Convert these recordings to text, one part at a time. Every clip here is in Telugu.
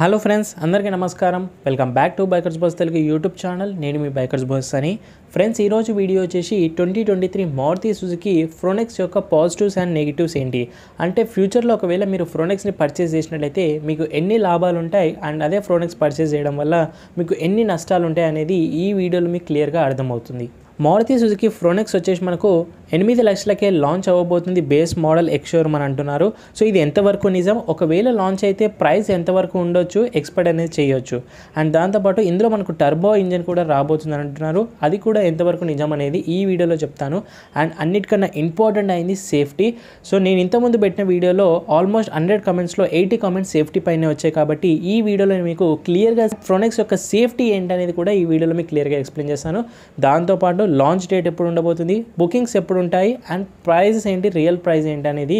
హలో ఫ్రెండ్స్ అందరికీ నమస్కారం welcome back to bikers bus Telugu YouTube channel నేను మీ బైకర్స్ బస్ అని ఫ్రెండ్స్ ఈరోజు వీడియో వచ్చేసి twenty twenty three Maruti Suzuki Fronx యొక్క పాజిటివ్స్ అండ్ నెగిటివ్స్ ఏంటి అంటే ఫ్యూచర్లో ఒకవేళ మీరు ఫ్రోనెక్స్ని పర్చేస్ చేసినట్లయితే మీకు ఎన్ని లాభాలు ఉంటాయి అండ్ అదే ఫ్రోనెక్స్ పర్చేస్ చేయడం వల్ల మీకు ఎన్ని నష్టాలు ఉంటాయి అనేది ఈ వీడియోలో మీకు క్లియర్గా అర్థమవుతుంది మారుతి సుజుకి ఫ్రోనెక్స్ వచ్చేసి మనకు ఎనిమిది లక్షలకే లాంచ్ అవ్వబోతుంది బేస్ మోడల్ ఎక్స్షోరూమ్ అని అంటున్నారు సో ఇది ఎంతవరకు నిజం ఒకవేళ లాంచ్ అయితే ప్రైస్ ఎంతవరకు ఉండొచ్చు ఎక్స్పెక్ట్ అనేది చేయొచ్చు అండ్ దాంతోపాటు ఇందులో మనకు టర్బో ఇంజన్ కూడా రాబోతుంది అంటున్నారు అది కూడా ఎంతవరకు నిజం అనేది ఈ వీడియోలో చెప్తాను అండ్ అన్నిటికన్నా ఇంపార్టెంట్ అయింది సేఫ్టీ సో నేను ఇంతకుముందు పెట్టిన వీడియోలో ఆల్మోస్ట్ హండ్రెడ్ కమెంట్స్లో ఎయిటీ కమెంట్స్ సేఫ్టీ పైనే వచ్చాయి కాబట్టి ఈ వీడియోలో మీకు క్లియర్గా ఫ్రోనెక్స్ యొక్క సేఫ్టీ ఏంటనేది కూడా ఈ వీడియోలో మీకు క్లియర్గా ఎక్స్ప్లెయిన్ చేస్తాను దాంతోపాటు లాంచ్ డేట్ ఎప్పుడు ఉండబోతుంది బుకింగ్స్ ఎప్పుడు ఎప్పుడు ఉంటాయి అండ్ ప్రైజెస్ ఏంటి రియల్ ప్రైస్ ఏంటి అనేది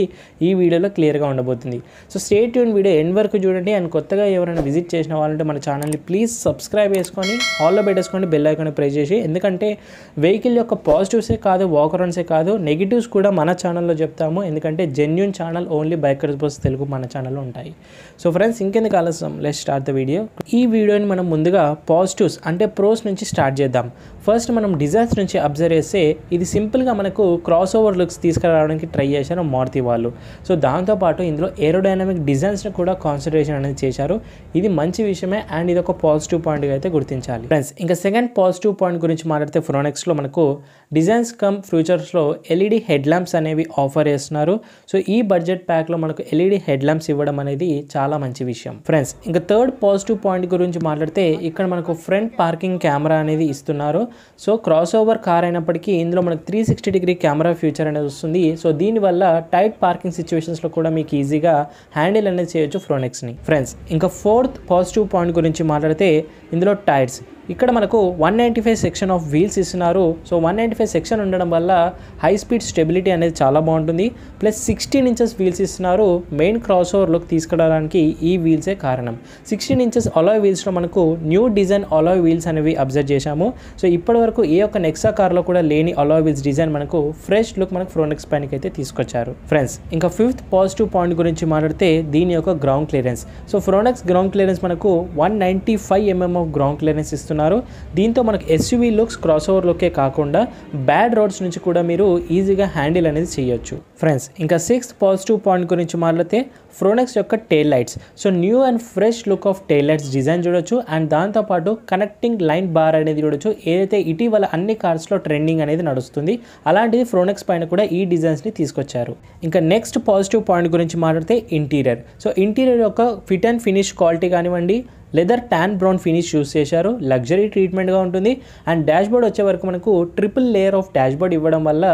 ఈ వీడియోలో క్లియర్గా ఉండబోతుంది సో స్టేట్ యూన్ వీడియో ఎండ్ వరకు చూడండి అండ్ కొత్తగా ఎవరైనా విజిట్ చేసిన వాళ్ళంటే మన ఛానల్ని ప్లీజ్ సబ్స్క్రైబ్ చేసుకొని హాల్లో పెట్టేసుకోండి బెల్ ఐకాన్ ప్రెస్ చేసి ఎందుకంటే వెహికల్ యొక్క పాజిటివ్సే కాదు వాకరన్సే కాదు నెగిటివ్స్ కూడా మన ఛానల్లో చెప్తాము ఎందుకంటే genuine channel only bikers bus Telugu మన ఛానల్లో ఉంటాయి సో ఫ్రెండ్స్ ఇంకెందుకు ఆలస్యం లెట్ స్టార్ట్ ద వీడియో ఈ వీడియోని మనం ముందుగా పాజిటివ్స్ అంటే ప్రోస్ నుంచి స్టార్ట్ చేద్దాం ఫస్ట్ మనం డిజైన్స్ నుంచి అబ్జర్వ్ చేస్తే ఇది సింపుల్గా మనకు క్రాస్ ఓవర్ లుక్స్ తీసుకురావడానికి ట్రై చేశారు మారుతి వాళ్ళు సో దాంతోపాటు ఇందులో ఏరోడైనమిక్ డిజైన్స్ని కూడా కాన్సన్ట్రేషన్ అనేది చేశారు ఇది మంచి విషయమే అండ్ ఇది ఒక పాజిటివ్ పాయింట్గా అయితే గుర్తించాలి ఫ్రెండ్స్ ఇంకా సెకండ్ పాజిటివ్ పాయింట్ గురించి మాట్లాడితే ఫ్రోనెక్స్లో మనకు డిజైన్స్ కమ్ ఫ్యూచర్స్లో ఎల్ఈడి హెడ్ ల్యాంప్స్ అనేవి ఆఫర్ చేస్తున్నారు సో ఈ బడ్జెట్ ప్యాక్లో మనకు ఎల్ఈడి హెడ్ ల్యాంప్స్ ఇవ్వడం అనేది చాలా మంచి విషయం ఫ్రెండ్స్ ఇంకా థర్డ్ పాజిటివ్ పాయింట్ గురించి మాట్లాడితే ఇక్కడ మనకు ఫ్రంట్ పార్కింగ్ కెమెరా అనేది ఇస్తున్నారు సో క్రాస్ ఓవర్ కార్ అయినప్పటికీ ఇందులో మనకు three sixty degree camera feature అనేది వస్తుంది సో దీనివల్ల టైట్ పార్కింగ్ సిచ్యువేషన్స్లో కూడా మీకు ఈజీగా హ్యాండిల్ అనేది చేయొచ్చు ఫ్రోనెక్స్ని ఫ్రెండ్స్ ఇంకా ఫోర్త్ పాజిటివ్ పాయింట్ గురించి మాట్లాడితే ఇందులో టైర్స్ ఇక్కడ మనకు one ninety five section of wheels ఇస్తున్నారు so one ninety five section ఉండడం వల్ల హై స్పీడ్ స్టెబిలిటీ అనేది చాలా బాగుంటుంది ప్లస్ సిక్స్టీన్ ఇంచెస్ వీల్స్ ఇస్తున్నారు మెయిన్ క్రాస్ ఓవర్లోకి తీసుకురావడానికి ఈ వీల్సే కారణం సిక్స్టీన్ ఇంచెస్ అలాయ్ వీల్స్లో మనకు న్యూ డిజైన్ అలాయ్ వీల్స్ అనేవి అబ్జర్వ్ చేశాము సో ఇప్పటి వరకు ఏ ఒక్క నెక్సా కార్లో కూడా లేని అలాయ్ వీల్స్ డిజైన్ మనకు ఫ్రెష్ లుక్ మనకు ఫ్రోనెక్స్ పైనకి అయితే తీసుకొచ్చారు ఫ్రెండ్స్ ఇంకా ఫిఫ్త్ పాజిటివ్ పాయింట్ గురించి మాట్లాడితే దీని యొక్క ground clearance so Fronx ground clearance మనకు one ninety five mm of ground clearance ఇస్తున్నారు ఇస్తున్నారు దీంతో మనకు ఎస్యూవీ లుక్స్ క్రాస్ ఓవర్ లుక్కే కాకుండా బ్యాడ్ రోడ్స్ నుంచి కూడా మీరు ఈజీగా హ్యాండిల్ అనేది చేయొచ్చు ఫ్రెండ్స్ ఇంకా సిక్స్త్ పాజిటివ్ పాయింట్ గురించి మాట్లాడితే ఫ్రోనెక్స్ యొక్క tail lights so new and fresh look of tail lights design చూడొచ్చు అండ్ దాంతోపాటు కనెక్టింగ్ లైన్ బార్ అనేది చూడొచ్చు ఏదైతే ఇటీవల అన్ని కార్స్లో ట్రెండింగ్ అనేది నడుస్తుంది అలాంటిది ఫ్రోనెక్స్ పైన కూడా ఈ డిజైన్స్ని తీసుకొచ్చారు ఇంకా నెక్స్ట్ పాజిటివ్ పాయింట్ గురించి మాట్లాడితే ఇంటీరియర్ సో ఇంటీరియర్ యొక్క ఫిట్ అండ్ ఫినిష్ క్వాలిటీ కానివ్వండి leather tan brown finish use చేశారు లగ్జరీ ట్రీట్మెంట్గా ఉంటుంది అండ్ డాష్ బోర్డ్ వచ్చే వరకు మనకు triple layer of dashboard ఇవ్వడం వల్ల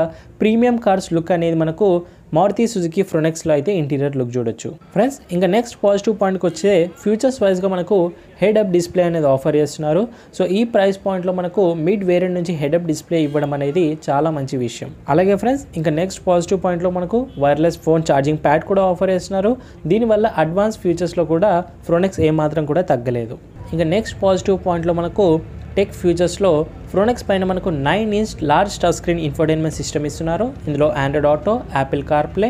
ప్రీమియం కార్స్ లుక్ అనేది మనకు మారుతి సుజుకి ఫ్రొనెక్స్లో అయితే ఇంటీరియర్ లుక్ చూడొచ్చు ఫ్రెండ్స్ ఇంకా నెక్స్ట్ పాజిటివ్ పాయింట్కి వచ్చే ఫ్యూచర్స్ వైజ్గా మనకు హెడ్ అప్ డిస్ప్లే అనేది ఆఫర్ చేస్తున్నారు సో ఈ ప్రైస్ పాయింట్లో మనకు మిడ్ వేరియంట్ నుంచి హెడ్ అప్ డిస్ప్లే ఇవ్వడం అనేది చాలా మంచి విషయం అలాగే ఫ్రెండ్స్ ఇంకా నెక్స్ట్ పాజిటివ్ పాయింట్లో మనకు వైర్లెస్ ఫోన్ ఛార్జింగ్ ప్యాడ్ కూడా ఆఫర్ చేస్తున్నారు దీనివల్ల అడ్వాన్స్ ఫ్యూచర్స్లో కూడా ఫ్రోనెక్స్ ఏమాత్రం కూడా తగ్గలేదు ఇంకా నెక్స్ట్ పాజిటివ్ పాయింట్లో మనకు టెక్ ఫ్యూచర్స్లో ఫ్రోనెక్స్ పైన మనకు nine inch large touch screen infotainment system ఇస్తున్నారు ఇందులో Android Auto Apple CarPlay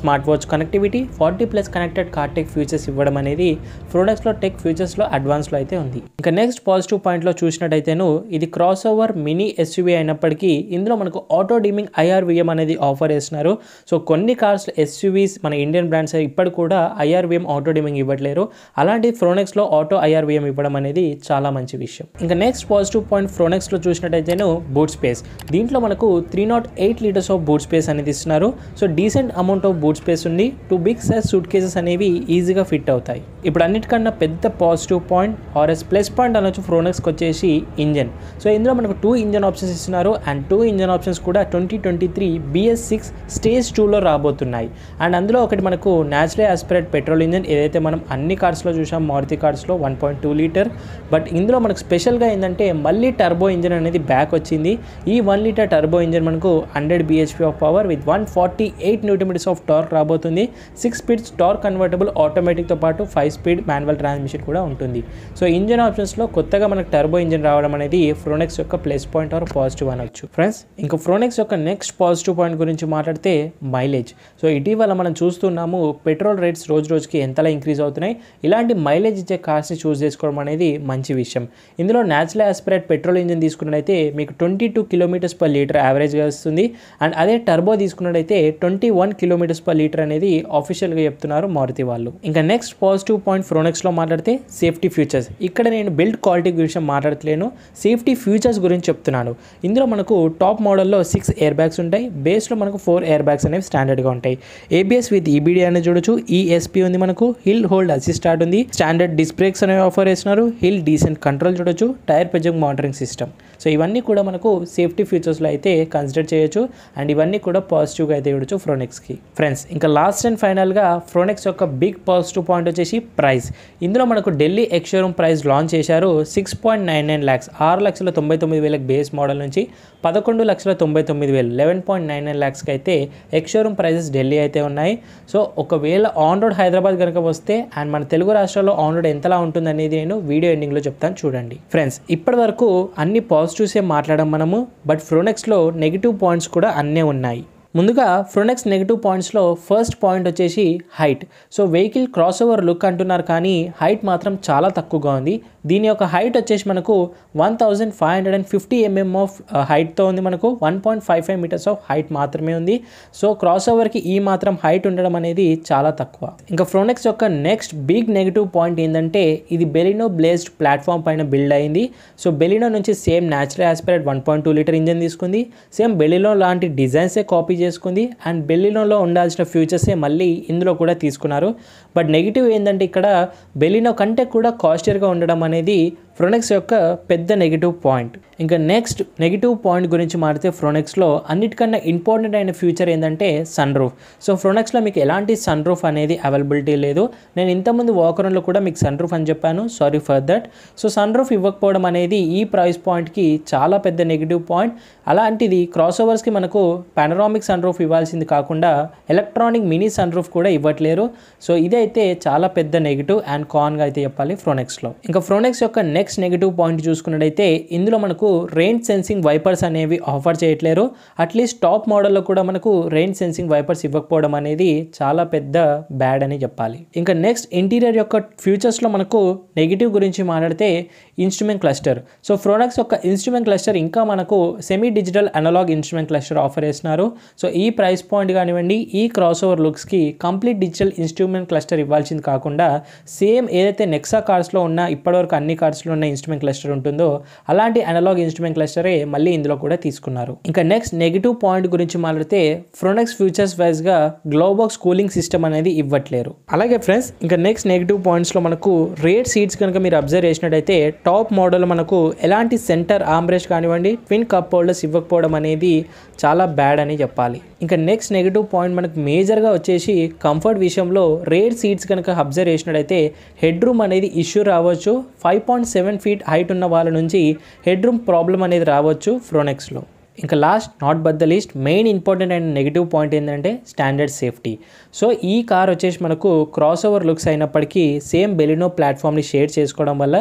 smart watch connectivity forty plus connected car tech features ఇవ్వడం అనేది ప్రొడక్ట్స్లో టెక్ ఫ్యూచర్స్లో అడ్వాన్స్లో అయితే ఉంది ఇంకా నెక్స్ట్ పాజిటివ్ పాయింట్లో చూసినట్టయితేను ఇది క్రాస్ ఓవర్ మినీ ఎస్యూవీ అయినప్పటికీ ఇందులో మనకు ఆటో డీమింగ్ ఐఆర్విఎం అనేది ఆఫర్ చేస్తున్నారు సో కొన్ని కార్స్ ఎస్యూవీస్ మన ఇండియన్ బ్రాండ్స్ ఇప్పటి కూడా ఐఆర్విఎం ఆటో డీమింగ్ ఇవ్వట్లేరు అలాంటి ఫ్రోనెక్స్లో ఆటో ఐఆర్విఎం ఇవ్వడం అనేది చాలా మంచి విషయం ఇంకా నెక్స్ట్ పాజిటివ్ పాయింట్ ఫ్రోనెక్స్లో చూసినట్టయితేను బూట్ స్పేస్ దీంట్లో మనకు three nought eight litres of boot space అనేది ఇస్తున్నారు so decent amount amount of boot space ఉంది two big size suit cases అనేవి ఈజీగా ఫిట్ అవుతాయి ఇప్పుడు అన్నిటికన్నా పెద్ద పాజిటివ్ పాయింట్ ఆర్ఎస్ ప్లస్ పాయింట్ అనొచ్చు ఫ్రోనెక్స్కి వచ్చేసి ఇంజన్ సో ఇందులో మనకు టూ ఇంజన్ ఆప్షన్స్ ఇస్తున్నారు అండ్ టూ ఇంజన్ ఆప్షన్స్ కూడా twenty twenty three BS six stage టూలో రాబోతున్నాయి అండ్ అందులో ఒకటి మనకు న్యాచురల్ ఆస్పిరేట్ పెట్రోల్ ఇంజన్ ఏదైతే మనం అన్ని కార్స్లో చూసాం మారుతి కార్స్లో one point two litre but ఇందులో మనకు స్పెషల్గా ఏంటంటే మళ్ళీ టర్బో ఇంజన్ అనేది బ్యాక్ వచ్చింది ఈ వన్ లీటర్ టర్బో ఇంజన్ మనకు hundred BHP of power with one forty eight newton metres of torque రాబోతుంది సిక్స్ స్పీడ్ టార్క్ కన్వర్టబుల్ ఆటోమేటిక్తో పాటు ఫైవ్ స్పీడ్ మాన్యువల్ ట్రాన్స్మిషన్ కూడా ఉంటుంది సో ఇంజన్ ఆప్షన్స్లో కొత్తగా మనకు టర్బో ఇంజన్ రావడం అనేది ఫ్రోనెక్స్ యొక్క ప్లస్ పాయింట్ ఆర్ పాజిటివ్ అనొచ్చు ఫ్రెండ్స్ ఇంకా ఫ్రోనెక్స్ యొక్క నెక్స్ట్ పాజిటివ్ పాయింట్ గురించి మాట్లాడితే మైలేజ్ సో ఇటీవల మనం చూస్తున్నాము పెట్రోల్ రేట్స్ రోజు రోజుకి ఎంతలా ఇంక్రీజ్ అవుతున్నాయి ఇలాంటి మైలేజ్ ఇచ్చే కార్స్ని చూస్ చేసుకోవడం అనేది మంచి విషయం ఇందులో న్యాచురల్ ఆస్పిరేట్ పెట్రోల్ ఇంజన్ తీసుకున్నట్టయితే మీకు twenty two kilometres per litre యావరేజ్గా వస్తుంది అండ్ అదే టర్బో తీసుకున్నట్టయితే twenty one kilometre kilometres per litre అనేది ఆఫీషియల్గా చెప్తున్నారు మారుతి వాళ్ళు ఇంకా నెక్స్ట్ పాజిటివ్ పాయింట్ ఫ్రోనెక్స్లో మాట్లాడితే సేఫ్టీ ఫ్యూచర్స్ ఇక్కడ నేను బిల్డ్ క్వాలిటీ గురించి మాట్లాడలేను సేఫ్టీ ఫ్యూచర్స్ గురించి చెప్తున్నాను ఇందులో మనకు టాప్ మోడల్లో సిక్స్ ఎయిర్ బ్యాగ్స్ ఉంటాయి బేస్లో మనకు ఫోర్ ఎయిర్ బ్యాగ్స్ అనేవి స్టాండర్డ్గా ఉంటాయి ఏబిఎస్ విత్ ఈబిడి అనేది చూడొచ్చు ఈఎస్పీ e ఉంది మనకు హిల్ హోల్డ్ అసిస్టార్ట్ ఉంది స్టాండర్డ్ డిస్బ్రేక్స్ బ్రేక్స్ అనేవి ఆఫర్ చేస్తున్నారు హిల్ డీసెంట్ కంట్రోల్ చూడొచ్చు టైర్ పెజింగ్ మానిటరింగ్ సిస్టమ్ సో ఇవన్నీ కూడా మనకు సేఫ్టీ ఫ్యూచర్స్లో అయితే కన్సిడర్ చేయొచ్చు అండ్ ఇవన్నీ కూడా పాజిటివ్గా అయితే చూడొచ్చు ఫ్రోనెక్స్కి ఫ్రెండ్స్ ఇంకా లాస్ట్ అండ్ ఫైనల్గా ఫ్రోనెక్స్ యొక్క బిగ్ పాజిటివ్ పాయింట్ వచ్చేసి ప్రైస్ ఇందులో మనకు ఢిల్లీ ఎక్స్షోరూమ్ ప్రైస్ లాంచ్ చేశారు six point nine nine lakhs ఆరు లక్షల తొంభై తొమ్మిది వేలకు బేస్ మోడల్ నుంచి పదకొండు లక్షల తొంభై తొమ్మిది వేలు లెవెన్ పాయింట్ నైన్ నైన్ ల్యాక్స్కి అయితే ఎక్స్షోరూమ్ ప్రైజెస్ ఢిల్లీ అయితే ఉన్నాయి సో ఒకవేళ ఆన్ రోడ్ హైదరాబాద్ కనుక వస్తే అండ్ మన తెలుగు రాష్ట్రాల్లో ఆన్ రోడ్ ఎంతలా ఉంటుందనేది నేను వీడియో ఎండింగ్లో చెప్తాను చూడండి ఫ్రెండ్స్ ఇప్పటి వరకు అన్ని పాజిటివ్సే మాట్లాడడం మనము బట్ ఫ్రోనెక్స్లో నెగిటివ్ పాయింట్స్ కూడా అన్నీ ఉన్నాయి ముందుగా ఫ్రోనెక్స్ నెగిటివ్ పాయింట్స్లో ఫస్ట్ పాయింట్ వచ్చేసి height so vehicle crossover look అంటున్నారు కానీ హైట్ మాత్రం చాలా తక్కువగా ఉంది దీని యొక్క హైట్ వచ్చేసి మనకు one thousand five hundred and fifty mm of హైట్తో ఉంది మనకు one point five five metres of height మాత్రమే ఉంది సో క్రాస్ ఓవర్కి ఈ మాత్రం హైట్ ఉండడం అనేది చాలా తక్కువ ఇంకా ఫ్రోనెక్స్ యొక్క నెక్స్ట్ బిగ్ నెగిటివ్ పాయింట్ ఏంటంటే ఇది బెలినో బ్లేస్డ్ ప్లాట్ఫామ్ పైన బిల్డ్ అయింది సో బెలినో నుంచి same natural aspirated one point two litre engine తీసుకుంది సేమ్ బెలినో లాంటి డిజైన్సే కాపీ చేసుకుంది అండ్ బెల్లినోలో ఉండాల్సిన ఫ్యూచర్సే మళ్ళీ ఇందులో కూడా తీసుకున్నారు బట్ నెగిటివ్ ఏంటంటే ఇక్కడ బెల్లినో కంటే కూడా కాస్టియర్గా ఉండడం అనేది ఫ్రోనెక్స్ యొక్క పెద్ద నెగిటివ్ పాయింట్ ఇంకా నెక్స్ట్ నెగిటివ్ పాయింట్ గురించి మాడితే ఫ్రోనెక్స్లో అన్నిటికన్నా ఇంపార్టెంట్ అయిన ఫ్యూచర్ ఏంటంటే సన్ రూఫ్ సో ఫ్రోనెక్స్లో మీకు ఎలాంటి సన్ రూఫ్ అనేది అవైలబిలిటీ లేదు నేను ఇంతకుముందు వాకరంలో కూడా మీకు సన్ రూఫ్ అని చెప్పాను sorry for that so sunroof ఇవ్వకపోవడం అనేది ఈ ప్రైస్ పాయింట్కి చాలా పెద్ద నెగిటివ్ పాయింట్ అలాంటిది క్రాస్ ఓవర్స్కి మనకు పానరామిక్ సన్ రూఫ్ ఇవ్వాల్సింది కాకుండా ఎలక్ట్రానిక్ మినీ సన్ రూఫ్ కూడా ఇవ్వట్లేరు సో ఇదైతే చాలా పెద్ద నెగిటివ్ అండ్ కాన్గా అయితే చెప్పాలి ఫ్రోనెక్స్లో ఇంకా ఫ్రోనెక్స్ యొక్క నెక్స్ట్ నెక్స్ట్ నెగిటివ్ పాయింట్ చూసుకున్నట్టయితే ఇందులో మనకు రెయిన్ సెన్సింగ్ వైపర్స్ అనేవి ఆఫర్ చేయట్లేరు అట్లీస్ట్ టాప్ మోడల్లో కూడా మనకు రెయిన్ సెన్సింగ్ వైపర్స్ ఇవ్వకపోవడం అనేది చాలా పెద్ద బ్యాడ్ అని చెప్పాలి ఇంకా నెక్స్ట్ ఇంటీరియర్ యొక్క ఫ్యూచర్స్లో మనకు నెగిటివ్ గురించి మాట్లాడితే ఇన్స్ట్రుమెంట్ క్లస్టర్ సో ప్రొడక్ట్స్ యొక్క ఇన్స్ట్రుమెంట్ క్లస్టర్ ఇంకా మనకు semi digital analogue instrument cluster offer చేస్తున్నారు సో ఈ ప్రైస్ పాయింట్ కానివ్వండి ఈ క్రాస్ ఓవర్ లుక్స్కి కంప్లీట్ డిజిటల్ ఇన్స్ట్రుమెంట్ క్లస్టర్ ఇవ్వాల్సింది కాకుండా సేమ్ ఏదైతే నెక్సా కార్స్లో ఉన్న ఇప్పటివరకు అన్ని కార్స్లో ఉన్న ఇన్స్ట్రుమెంట్ క్లస్టర్ ఉంటుందో అలాంటి అనలాగ్ ఇన్స్ట్రుమెంట్ క్లస్టరే మళ్ళీ ఇందులో కూడా తీసుకున్నారు ఇంకా నెక్స్ట్ నెగిటివ్ పాయింట్ గురించి మాట్లాడితే ఫ్రోనెక్స్ ఫ్యూచర్స్ వైజ్గా గ్లోబాక్స్ కూలింగ్ సిస్టమ్ అనేది ఇవ్వట్లేరు అలాగే ఫ్రెండ్స్ ఇంకా నెక్స్ట్ నెగిటివ్ పాయింట్స్ లో మనకు రేట్ సీట్స్ కనుక మీరు అబ్జర్వ్ చేసినట్టయితే టాప్ మోడల్ మనకు ఎలాంటి సెంటర్ ఆమ్రెస్ట్ కానివ్వండి ట్విన్ కప్ హోల్డర్స్ ఇవ్వకపోవడం అనేది చాలా బ్యాడ్ అని చెప్పాలి ఇంకా నెక్స్ట్ నెగిటివ్ పాయింట్ మనకు మేజర్గా వచ్చేసి కంఫర్ట్ విషయంలో రేర్ సీట్స్ కనుక అబ్జర్వ్ చేసినట్టయితే హెడ్ రూమ్ అనేది ఇష్యూ రావచ్చు five point seven seven feet height ఉన్న వాళ్ళ నుంచి హెడ్ రూమ్ ప్రాబ్లం అనేది రావచ్చు ఫ్రోనెక్స్లో ఇంకా last not but the least main important and negative point ఏంటంటే స్టాండర్డ్ సేఫ్టీ సో ఈ కార్ వచ్చేసి మనకు క్రాస్ ఓవర్ లుక్స్ అయినప్పటికీ సేమ్ బెలినో ప్లాట్ఫామ్ని షేర్ చేసుకోవడం వల్ల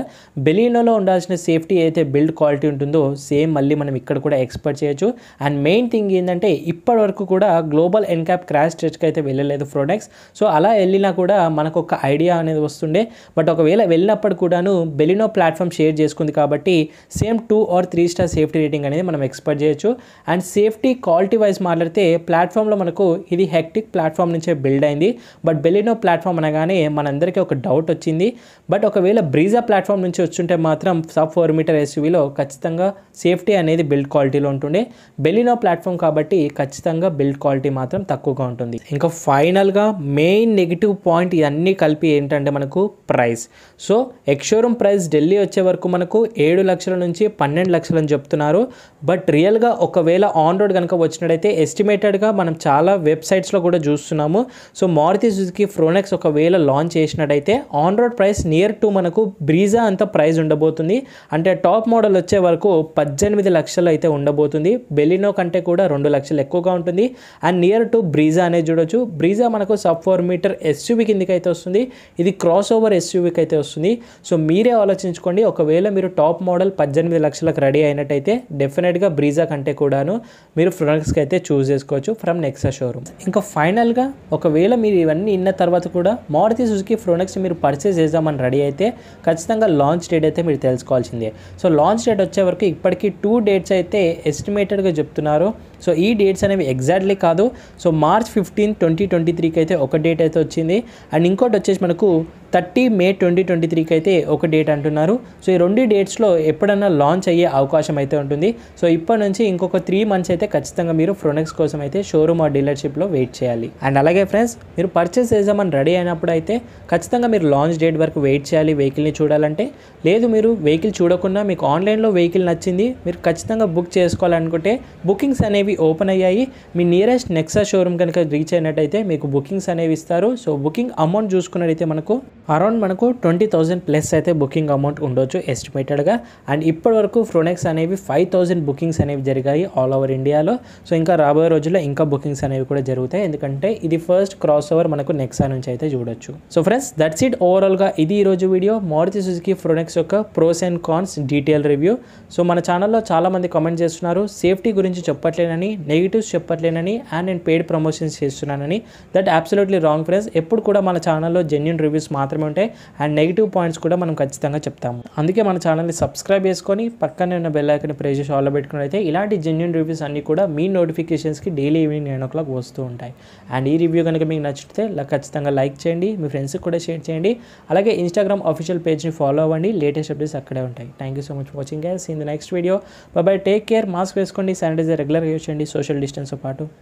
బెలినోలో ఉండాల్సిన సేఫ్టీ అయితే బిల్డ్ క్వాలిటీ ఉంటుందో సేమ్ మళ్ళీ మనం ఇక్కడ కూడా ఎక్స్పెక్ట్ చేయొచ్చు అండ్ మెయిన్ థింగ్ ఏంటంటే ఇప్పటి వరకు కూడా గ్లోబల్ ఎన్క్యాప్ క్రాష్ టెస్ట్కి అయితే వెళ్ళలేదు ప్రోడక్ట్స్ సో అలా వెళ్ళినా కూడా మనకు ఒక ఐడియా అనేది వస్తుండే బట్ ఒకవేళ వెళ్ళినప్పుడు కూడాను బెలినో ప్లాట్ఫామ్ షేర్ చేసుకుంది కాబట్టి same two or three star safety rating అనేది మనం ఎక్స్పెక్ట్ చేయొచ్చు చేసుకోవచ్చు అండ్ సేఫ్టీ క్వాలిటీ వైజ్ మాట్లాడితే ప్లాట్ఫామ్లో మనకు ఇది హెక్టిక్ ప్లాట్ఫామ్ నుంచే బిల్డ్ అయింది బట్ బెలినో ప్లాట్ఫామ్ అనగానే మనందరికీ ఒక డౌట్ వచ్చింది బట్ ఒకవేళ బ్రీజా ప్లాట్ఫామ్ నుంచి వచ్చుంటే మాత్రం సబ్ ఫోర్ మీటర్ ఎస్యూవీలో ఖచ్చితంగా సేఫ్టీ అనేది బిల్డ్ క్వాలిటీలో ఉంటుండే బెలినో ప్లాట్ఫామ్ కాబట్టి ఖచ్చితంగా బిల్డ్ క్వాలిటీ మాత్రం తక్కువగా ఉంటుంది ఇంకా ఫైనల్గా మెయిన్ నెగిటివ్ పాయింట్ ఇవన్నీ కలిపి ఏంటంటే మనకు price so ex showroom price Delhi వచ్చే వరకు మనకు ఏడు లక్షల నుంచి పన్నెండు అని చెప్తున్నారు బట్ రియల్గా ఒకవేళ ఆన్ రోడ్ కనుక వచ్చినట్టయితే ఎస్టిమేటెడ్గా మనం చాలా వెబ్సైట్స్లో కూడా చూస్తున్నాము సో మారుతి సుజుకి ఫ్రోనెక్స్ ఒకవేళ లాంచ్ చేసినట్టయితే on road price near to మనకు బ్రీజా అంత ప్రైస్ ఉండబోతుంది అంటే టాప్ మోడల్ వచ్చే వరకు పద్దెనిమిది లక్షలు అయితే ఉండబోతుంది బెలినో కంటే కూడా రెండు లక్షలు ఎక్కువగా ఉంటుంది అండ్ నియర్ టు బ్రీజా అనేది చూడొచ్చు బ్రీజా మనకు సబ్ ఫోర్ మీటర్ ఎస్యూవి కిందికి అయితే వస్తుంది ఇది క్రాస్ ఓవర్ ఎస్యూవికి అయితే వస్తుంది సో మీరే ఆలోచించుకోండి ఒకవేళ మీరు టాప్ మోడల్ పద్దెనిమిది లక్షలకు రెడీ అయినట్టయితే డెఫినెట్గా బ్రీజా కంటే అంటే కూడాను మీరు ప్రొడక్ట్స్కి అయితే చూస్ చేసుకోవచ్చు ఫ్రమ్ నెక్సా షోరూమ్ ఇంకా ఫైనల్గా ఒకవేళ మీరు ఇవన్నీ ఇన్న తర్వాత కూడా మారుతి సుజుకి ప్రొడక్ట్స్ మీరు పర్చేస్ చేద్దామని రెడీ అయితే ఖచ్చితంగా లాంచ్ డేట్ అయితే మీరు తెలుసుకోవాల్సిందే సో లాంచ్ డేట్ వచ్చే వరకు ఇప్పటికీ టూ డేట్స్ అయితే ఎస్టిమేటెడ్గా చెప్తున్నారు సో ఈ డేట్స్ అనేవి ఎగ్జాక్ట్లీ కాదు so March fifteen twenty twenty త్రీకి అయితే ఒక డేట్ అయితే వచ్చింది అండ్ ఇంకోటి వచ్చేసి మనకు థర్టీ మే ట్వంటీ ట్వంటీ త్రీకి అయితే ఒక డేట్ అంటున్నారు సో ఈ రెండు డేట్స్లో ఎప్పుడన్నా లాంచ్ అయ్యే అవకాశం అయితే ఉంటుంది సో ఇప్పటి నుంచి ఇంకొక త్రీ మంత్స్ అయితే ఖచ్చితంగా మీరు ప్రొనెక్స్ కోసం అయితే షోరూమ్ ఆ డీలర్షిప్లో వెయిట్ చేయాలి అండ్ అలాగే ఫ్రెండ్స్ మీరు పర్చేస్ చేద్దామని రెడీ అయినప్పుడు అయితే ఖచ్చితంగా మీరు లాంచ్ డేట్ వరకు వెయిట్ చేయాలి వెహికల్ని చూడాలంటే లేదు మీరు వెహికల్ చూడకుండా మీకు ఆన్లైన్లో వెహికల్ నచ్చింది మీరు ఖచ్చితంగా బుక్ చేసుకోవాలనుకుంటే బుకింగ్స్ అనేవి అనేవి ఓపెన్ అయ్యాయి మీ నియరెస్ట్ నెక్సా షోరూమ్ కనుక రీచ్ అయినట్టయితే మీకు బుకింగ్స్ అనేవి ఇస్తారు సో బుకింగ్ అమౌంట్ చూసుకున్నట్టయితే మనకు అరౌండ్ మనకు ట్వంటీ థౌసండ్ ప్లస్ అయితే బుకింగ్ అమౌంట్ ఉండొచ్చు ఎస్టిమేటెడ్గా అండ్ ఇప్పటి వరకు ఫ్రోనెక్స్ అనేవి ఫైవ్ థౌసండ్ బుకింగ్స్ అనేవి జరిగాయి ఆల్ ఓవర్ ఇండియాలో సో ఇంకా రాబోయే రోజుల్లో ఇంకా బుకింగ్స్ అనేవి కూడా జరుగుతాయి ఎందుకంటే ఇది ఫస్ట్ క్రాస్ ఓవర్ మనకు నెక్సా నుంచి అయితే చూడొచ్చు సో ఫ్రెండ్స్ దట్స్ ఇట్ ఓవరాల్గా ఇది ఈరోజు వీడియో మారుతి సుజుకి ఫ్రోనెక్స్ యొక్క pros and cons detail review so మన ఛానల్లో చాలామంది కామెంట్ చేస్తున్నారు సేఫ్టీ గురించి చెప్పట్లేనని చెప్పట్లేనని నెగిటివ్స్ చెప్పట్లేనని అండ్ నేను పెయిడ్ ప్రమోషన్స్ చేస్తున్నానని దట్ అబ్సల్యూట్లీ రాంగ్ ఫ్రెండ్స్ ఎప్పుడు కూడా మన ఛానల్లో జెన్యున్ రివ్యూస్ మాత్రమే ఉంటాయి అండ్ నెగిటివ్ పాయింట్స్ కూడా మనం ఖచ్చితంగా చెప్తాము అందుకే మన ఛానల్ని సబ్స్క్రైబ్ చేసుకొని పక్కనే ఉన్న బెల్ ఐకన్ ప్రెస్ చేసి ఆల్లో పెట్టుకుని అయితే ఇలాంటి జెన్యున్ రివ్యూస్ అన్నీ కూడా మీ నోటిఫికేషన్స్కి daily evening nine o'clock వస్తూ ఉంటాయి అండ్ ఈ రివ్యూ కనుక మీకు నచ్చితే ఖచ్చితంగా లైక్ చేయండి మీ ఫ్రెండ్స్కి కూడా షేర్ చేయండి అలాగే ఇన్స్టాగ్రామ్ అఫీషియల్ పేజ్ని ఫాలో అవ్వండి లేటెస్ట్ అప్డేట్స్ అక్కడే ఉంటాయి thank you so much watching guys in the next video bye take care mask వేసుకోండి శానిటైజర్ రెగ్యులర్గా యూస్ పాటించండి సోషల్ డిస్టెన్స్తో పాటు